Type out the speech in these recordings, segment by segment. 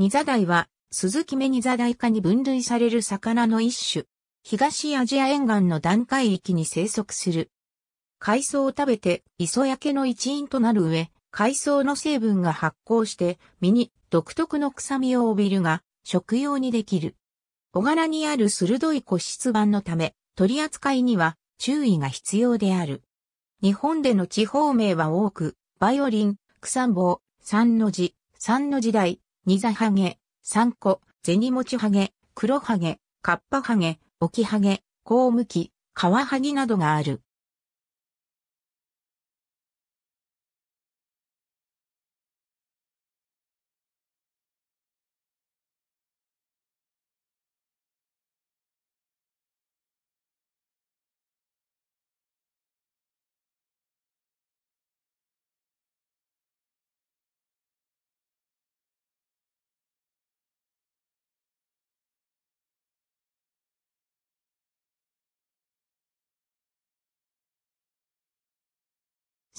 ニザダイは、スズキメニザダイ科に分類される魚の一種。東アジア沿岸の段階域に生息する。海藻を食べて磯焼けの一因となる上、海藻の成分が発酵して身に独特の臭みを帯びるが、食用にできる。小柄にある鋭い骨質板のため、取り扱いには注意が必要である。日本での地方名は多く、バイオリン、草んぼう、三の字、三の時代、ニザハゲ、サンコ、ゼニモチハゲ、黒ハゲ、カッパハゲ、オキハゲ、コウムキ、カワハギなどがある。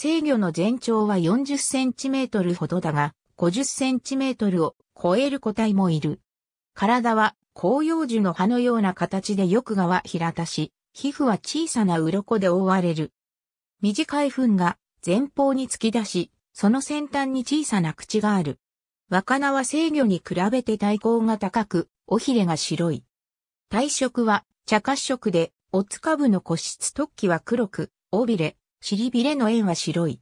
制御の全長は40センチメートルほどだが、50センチメートルを超える個体もいる。体は広葉樹の葉のような形でよくがは平たし、皮膚は小さな鱗で覆われる。短い糞が前方に突き出し、その先端に小さな口がある。若菜は制御に比べて体高が高く、尾ひれが白い。体色は茶褐色で、おつかぶの個室突起は黒く、尾びれ、尻びれの円は白い。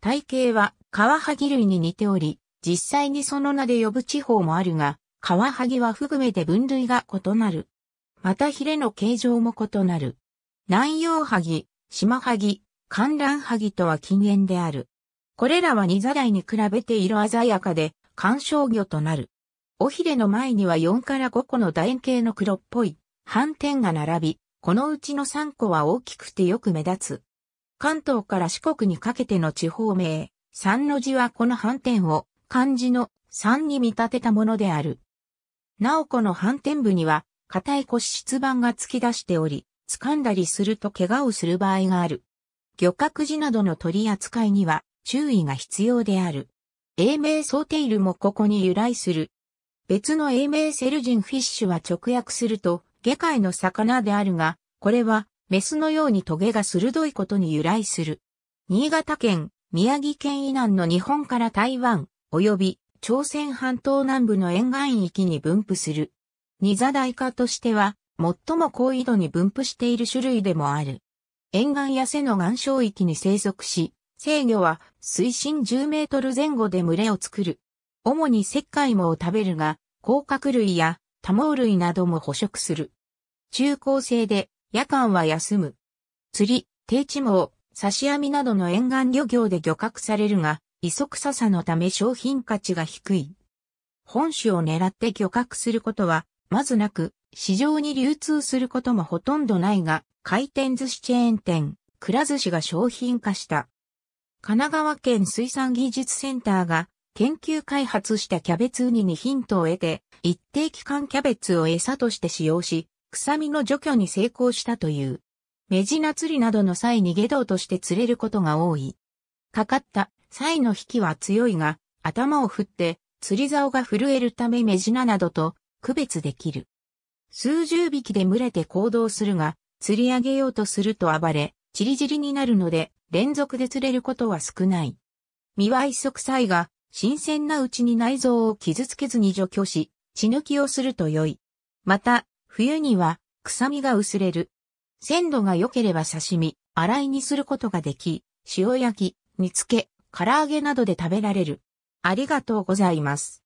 体型はカワハギ類に似ており、実際にその名で呼ぶ地方もあるが、カワハギはフグメで分類が異なる。またヒレの形状も異なる。南洋ハギ、シマハギ、観覧ハギとは禁煙である。これらはザ座台に比べて色鮮やかで、観賞魚となる。尾ひれの前には4から5個の楕円形の黒っぽい斑点が並び、このうちの3個は大きくてよく目立つ。関東から四国にかけての地方名、三の字はこの反転を漢字の三に見立てたものである。なおこの反転部には、硬い骨質板が突き出しており、掴んだりすると怪我をする場合がある。漁獲時などの取り扱いには注意が必要である。英名ソーテイルもここに由来する。別の英名セルジンフィッシュは直訳すると、下界の魚であるが、これはメスのようにトゲが鋭いことに由来する。新潟県、宮城県以南の日本から台湾、及び朝鮮半島南部の沿岸域に分布する。ニザダイカとしては、最も高緯度に分布している種類でもある。沿岸や背の岩礁域に生息し、生魚は水深10メートル前後で群れを作る。主に石灰藻を食べるが、甲殻類や多毛類なども捕食する。中高生で夜間は休む。釣り、低地網、刺し網などの沿岸漁業で漁獲されるが、磯臭さのため商品価値が低い。本種を狙って漁獲することは、まずなく、市場に流通することもほとんどないが、回転寿司チェーン店、くら寿司が商品化した。神奈川県水産技術センターが研究開発したキャベツウニにヒントを得て、一定期間キャベツを餌として使用し、臭みの除去に成功したという。メジナ釣りなどの際に下道として釣れることが多い。かかった際の引きは強いが、頭を振って釣り竿が震えるためメジナなどと区別できる。数十匹で群れて行動するが、釣り上げようとすると暴れ、チリジリになるので、連続で釣れることは少ない。身は一足臭いが、新鮮なうちに内臓を傷つけずに除去し、血抜きをすると良い。また、冬には臭みが薄れる。鮮度が良ければ刺身、洗いにすることができ、塩焼き、煮付け、唐揚げなどで食べられる。ありがとうございます。